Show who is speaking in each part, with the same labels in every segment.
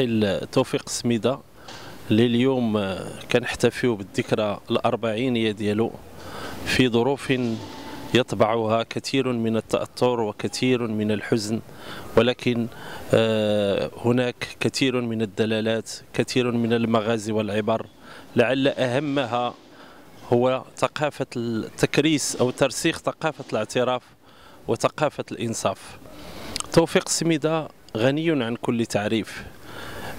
Speaker 1: الرحيل توفيق سميدة اللي اليوم كنحتفيو بالذكرى الأربعينية ديالو في ظروف يطبعها كثير من التأثر وكثير من الحزن ولكن آه، هناك كثير من الدلالات كثير من المغازي والعبر لعل أهمها هو ثقافة التكريس أو ترسيخ ثقافة الاعتراف وثقافة الإنصاف توفيق سميدة غني عن كل تعريف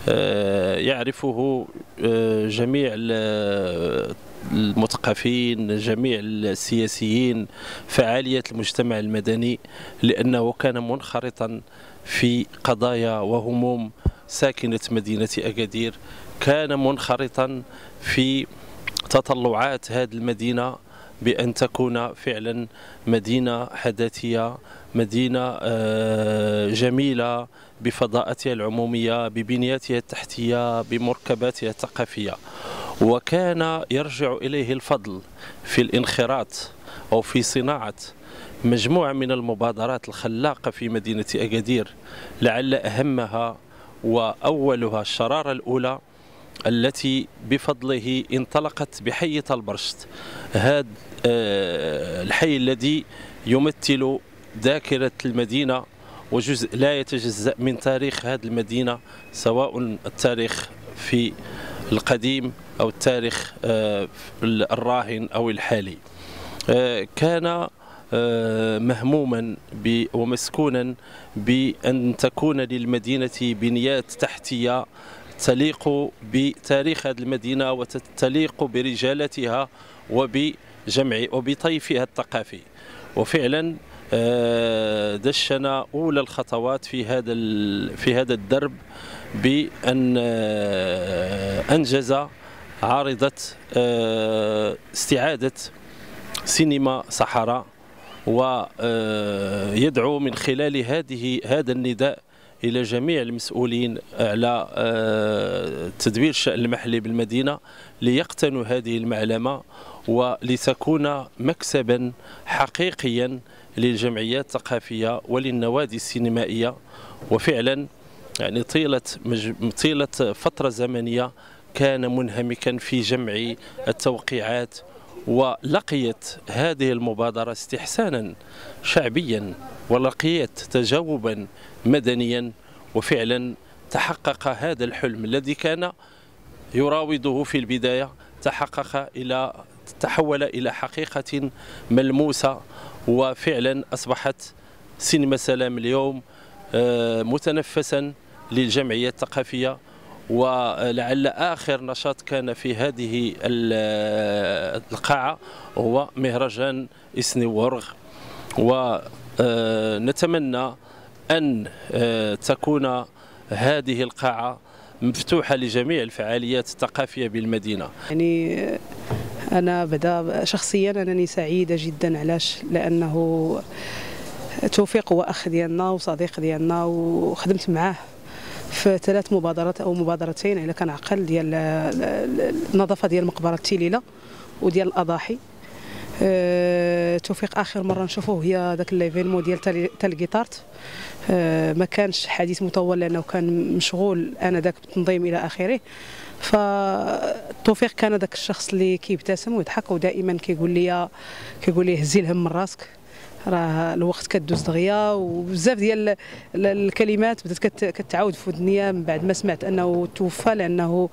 Speaker 1: آه، يعرفه آه، جميع المثقفين جميع السياسيين فعالية المجتمع المدني لأنه كان منخرطا في قضايا وهموم ساكنة مدينة أكادير كان منخرطا في تطلعات هذه المدينة بأن تكون فعلا مدينة حداثية مدينة آه، جميلة بفضاءتها العمومية ببنياتها التحتية بمركباتها الثقافية وكان يرجع إليه الفضل في الانخراط أو في صناعة مجموعة من المبادرات الخلاقة في مدينة أكادير لعل أهمها وأولها الشرارة الأولى التي بفضله انطلقت بحي طلبرشت هذا آه، الحي الذي يمثل ذاكرة المدينة وجزء لا يتجزأ من تاريخ هذه المدينة سواء التاريخ في القديم أو التاريخ آه، الراهن أو الحالي آه، كان مهموما ومسكونا بأن تكون للمدينة بنيات تحتية تليق بتاريخ هذه المدينة وتليق برجالتها وبجمع وبطيفها الثقافي وفعلا آه، دشنا اولى الخطوات في هذا في هذا الدرب بان آه، انجز عارضه آه، استعاده سينما صحراء ويدعو من خلال هذه هذا النداء الى جميع المسؤولين على آه، تدبير الشان المحلي بالمدينه ليقتنوا هذه المعلمه ولتكون مكسبا حقيقيا للجمعيات الثقافيه وللنوادي السينمائيه وفعلا يعني طيله مج... طيله فتره زمنيه كان منهمكا في جمع التوقيعات ولقيت هذه المبادرة استحسانا شعبيا ولقيت تجاوبا مدنيا وفعلا تحقق هذا الحلم الذي كان يراوده في البداية تحقق إلى تحول إلى حقيقة ملموسة وفعلا أصبحت سينما سلام اليوم آه، متنفسا للجمعية الثقافية ولعل آخر نشاط كان في هذه القاعة هو مهرجان إسني ورغ ونتمنى أن آه، تكون هذه القاعة مفتوحة لجميع الفعاليات الثقافية بالمدينة
Speaker 2: يعني آه، أنا بدا شخصيا أنني سعيدة جدا علاش لأنه توفيق هو أخ ديالنا وصديق ديالنا وخدمت معاه في ثلاث مبادرات او مبادرتين على كنعقل ديال آه، آه، النظافه ديال مقبره تيليله وديال الاضاحي أه توفيق اخر مره نشوفوه هي داك ليفينمون ديال تال جيتارت أه ما كانش حديث مطول لانه كان مشغول انا داك بالتنظيم الى اخره فتوفيق كان داك الشخص اللي كيبتسم ويضحك ودائما كيقول لي كيقول لي هزي الهم من راسك راه الوقت كدوز دغيا وبزاف ديال الكلمات بدات كتعاود في ودنيا من بعد ما سمعت انه توفى لانه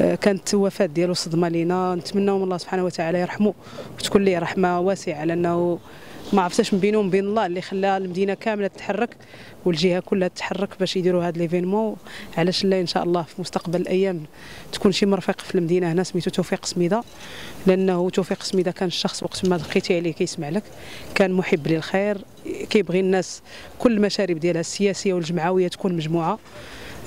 Speaker 2: آه، كانت الوفاه ديالو صدمه لينا نتمنوا من الله سبحانه وتعالى يرحمه وتكون ليه رحمه واسعه لانه ما عرفتش من بينهم بين الله اللي خلى المدينه كامله تتحرك والجهه كلها تتحرك باش يديروا هذا ليفينمون علاش لا ان شاء الله في مستقبل الايام تكون شي مرفق في المدينه هنا سميتو توفيق سميده لانه توفيق سميده كان الشخص وقت ما لقيتي عليه كيسمع لك كان محب للخير كيبغي الناس كل المشارب ديالها السياسيه والجمعويه تكون مجموعه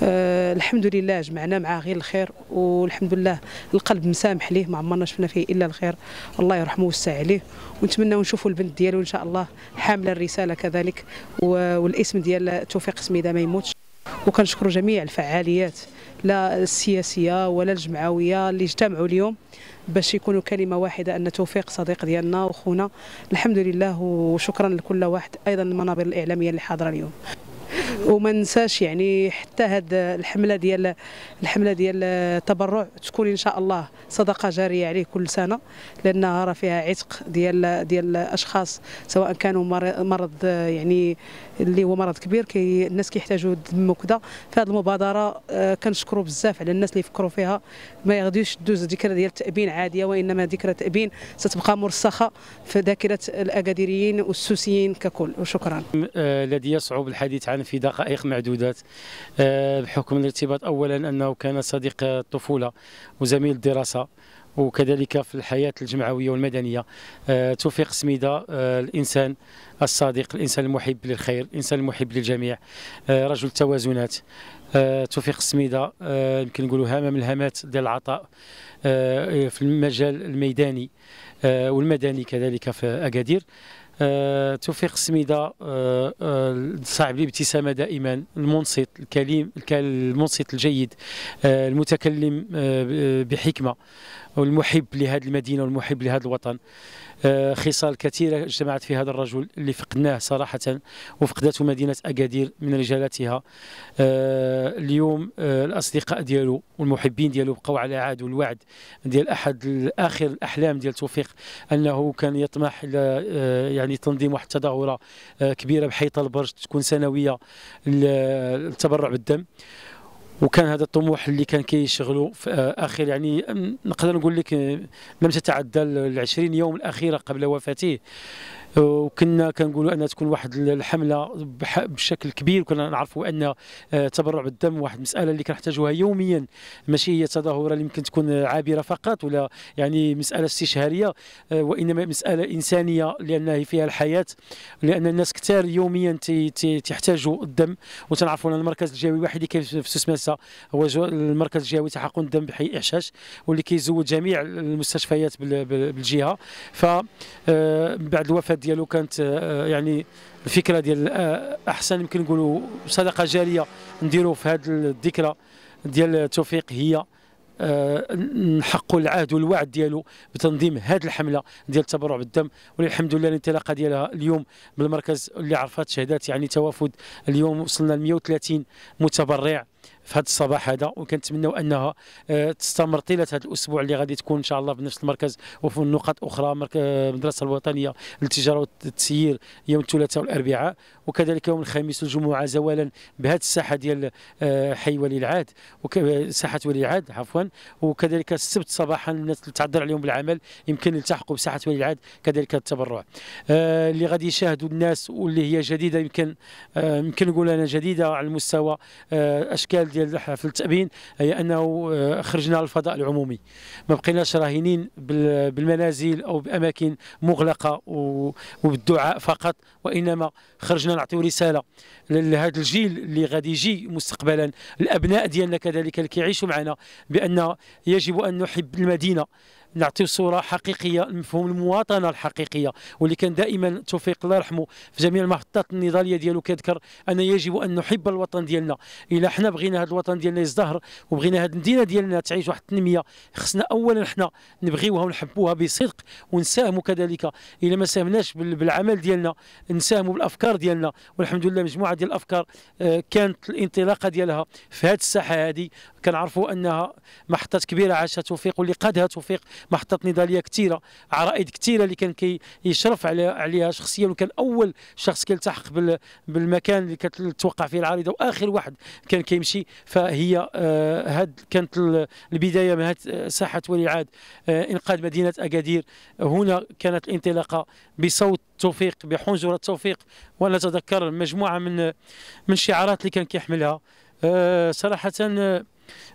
Speaker 2: أه الحمد لله جمعنا معاه غير الخير والحمد لله القلب مسامح ليه ما عمرنا شفنا فيه الا الخير الله يرحمه ويوسع عليه ونتمنى نشوفوا البنت ديالو ان شاء الله حامله الرساله كذلك والاسم ديال توفيق سميده ما يموتش وكنشكروا جميع الفعاليات لا السياسيه ولا الجمعويه اللي اجتمعوا اليوم باش يكونوا كلمه واحده ان توفيق صديق ديالنا وخونا الحمد لله وشكرا لكل واحد ايضا المنابر الاعلاميه اللي حاضره اليوم وما ننساش يعني حتى هاد الحمله ديال الحمله ديال التبرع تكون ان شاء الله صدقه جاريه عليه كل سنه لانها راه فيها عتق ديال ديال الاشخاص سواء كانوا مرض يعني اللي هو مرض كبير كي الناس كيحتاجوا الدم وكذا فهاد المبادره آه، كنشكروا بزاف على الناس اللي يفكروا فيها ما يغديوش دوز ذكرى ديال التابين عاديه وانما ذكرى تابين ستبقى مرسخه في ذاكره الاكاديريين والسوسيين ككل وشكرا
Speaker 3: الذي آه، يصعب الحديث عن في داخل دقائق معدودات آه، بحكم الارتباط اولا انه كان صديق الطفوله وزميل الدراسه وكذلك في الحياة الجمعوية والمدنية آه، توفيق سميدة آه، الإنسان الصادق الإنسان المحب للخير الإنسان المحب للجميع رجل التوازنات توفيق السميدة يمكن نقولوا هامة من الهامات ديال العطاء في المجال الميداني والمدني كذلك في أكادير أه توفيق السميده أه, آه، صاحب الابتسامه دائما المنصت الكليم المنصت الجيد أه المتكلم آه، بحكمه والمحب لهذه المدينه والمحب لهذا الوطن آه، خصال كثيره اجتمعت في هذا الرجل اللي فقدناه صراحه وفقدته مدينه اكادير من رجالتها اليوم الاصدقاء ديالو والمحبين ديالو بقوا على عاد والوعد ديال احد اخر الاحلام ديال توفيق انه كان يطمح الى يعني يعني تنظيم واحد التظاهره كبيره بحيط البرج تكون سنويه للتبرع بالدم وكان هذا الطموح اللي كان كيشغلو في آه، اخر يعني نقدر نقول لك آه، لم تتعدى ال 20 يوم الاخيره قبل وفاته وكنا كنقولوا انها تكون واحد الحمله بشكل كبير وكنا نعرفوا ان آه، تبرع بالدم واحد المساله اللي كنحتاجوها يوميا ماشي هي تظاهره اللي يمكن تكون عابره فقط ولا يعني مساله استشهاريه آه، وانما مساله انسانيه لان فيها الحياه لان الناس كثار يوميا تحتاجوا الدم وتنعرفوا ان المركز الجوي الوحيد اللي كاين في سوس هو المركز الجوي تحقن الدم بحي احشاش واللي كيزود جميع المستشفيات بالجهه ف آه، بعد الوفاه الفكرات ديالو كانت آه، آه، يعني الفكره ديال آه، احسن يمكن نقولوا صدقه جاريه نديروا في هذه الذكرى ديال توفيق هي نحقوا العهد والوعد ديالو بتنظيم هذه الحمله ديال التبرع بالدم والحمد لله الانطلاقه ديالها اليوم بالمركز اللي عرفات شهادات يعني توافد اليوم وصلنا ل 130 متبرع في هذا الصباح هذا وكنتمنوا انها آه، تستمر طيله هذا الاسبوع اللي غادي تكون ان شاء الله في نفس المركز وفي نقاط اخرى آه، المدرسه الوطنيه للتجاره والتسيير يوم الثلاثاء والاربعاء وكذلك يوم الخميس والجمعه زوالا بهذه الساحه ديال آه، حي ولي العهد ساحه ولي العهد عفوا وكذلك السبت صباحا الناس اللي تعذر عليهم بالعمل يمكن يلتحقوا بساحه ولي العهد كذلك التبرع آه، اللي غادي يشاهدوا الناس واللي هي جديده يمكن آه، يمكن نقول انا جديده على المستوى اشكال ديال حفل التابين هي انه خرجنا للفضاء العمومي ما بقيناش راهنين بالمنازل او باماكن مغلقه وبالدعاء فقط وانما خرجنا نعطيو رساله لهذا الجيل اللي غادي يجي مستقبلا الابناء ديالنا كذلك اللي كيعيشوا معنا بان يجب ان نحب المدينه نعطيو صوره حقيقيه مفهوم المواطنه الحقيقيه واللي كان دائما توفيق الله يرحمه في جميع المحطات النضاليه ديالو كيذكر ان يجب ان نحب الوطن ديالنا الا حنا بغينا هذا الوطن ديالنا يزدهر وبغينا هذه المدينه ديالنا تعيش واحد التنميه خصنا اولا حنا نبغيوها ونحبوها بصدق ونساهموا كذلك الا ما ساهمناش بالعمل ديالنا نساهموا بالافكار ديالنا والحمد لله مجموعه ديال الافكار آه، كانت الانطلاقه ديالها في هذه الساحه هذه كنعرفوا انها محطات كبيره عاشها توفيق واللي قادها توفيق محطات نضاليه كثيره عرائد كثيره اللي كان كيشرف كي عليها شخصيا وكان اول شخص كيلتحق بالمكان اللي كتوقع فيه العارضه واخر واحد كان كيمشي فهي آه، هاد كانت البدايه من هاد آه، ساحه ولي عاد آه، انقاذ مدينه اكادير هنا كانت الانطلاقه بصوت توفيق بحنجره توفيق وانا اتذكر مجموعه من من الشعارات اللي كان كيحملها صراحه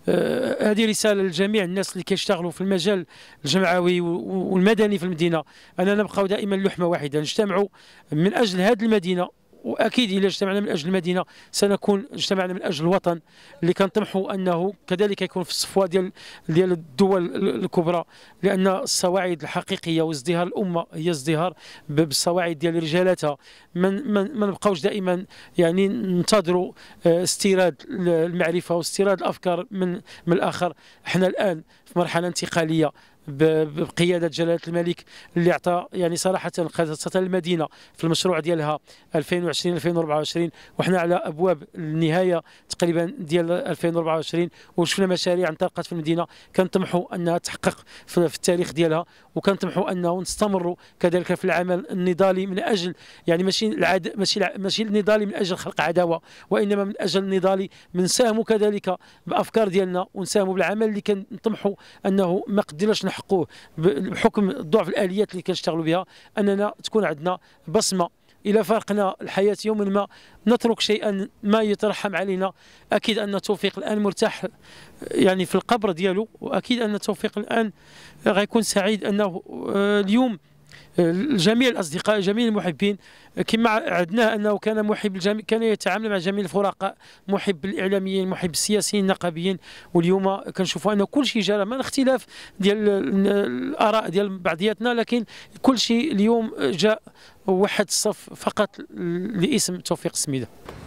Speaker 3: آه، هذه رساله لجميع الناس اللي كيشتغلوا في المجال الجمعوي والمدني في المدينه اننا نبقاو دائما لحمه واحده نجتمعوا من اجل هذه المدينه واكيد الى اجتمعنا من اجل المدينه سنكون اجتمعنا من اجل الوطن اللي كنطمحوا انه كذلك يكون في الصفوه ديال ديال الدول الكبرى لان السواعد الحقيقيه وازدهار الامه هي ازدهار بالسواعد ديال رجالاتها ما من ما نبقاوش دائما يعني ننتظروا آه، استيراد المعرفه واستيراد الافكار من من الاخر احنا الان في مرحله انتقاليه بقياده جلاله الملك اللي اعطى يعني صراحه خاصه المدينه في المشروع ديالها 2020 2024 وحنا على ابواب النهايه تقريبا ديال 2024 وشفنا مشاريع انطلقت في المدينه كنطمحوا انها تحقق في التاريخ ديالها وكنطمحوا انه نستمروا كذلك في العمل النضالي من اجل يعني ماشي العد ماشي ماشي النضالي من اجل خلق عداوه وانما من اجل النضالي بنساهموا كذلك بافكار ديالنا ونساهموا بالعمل اللي كنطمحوا انه ما قدرناش نحقوه بحكم ضعف الاليات اللي كنشتغلوا بها اننا تكون عندنا بصمه الى فارقنا الحياه يوما ما نترك شيئا ما يترحم علينا اكيد ان توفيق الان مرتاح يعني في القبر ديالو واكيد ان توفيق الان غيكون سعيد انه آه، اليوم جميع الاصدقاء جميع المحبين كما عدنا انه كان محب الجميع كان يتعامل مع جميع الفرقاء محب الاعلاميين محب السياسيين النقابيين واليوم كنشوفوا ان كل شيء جرى مع الاختلاف ديال الاراء ديال بعضياتنا لكن كل شيء اليوم جاء وحد الصف فقط لاسم توفيق السميده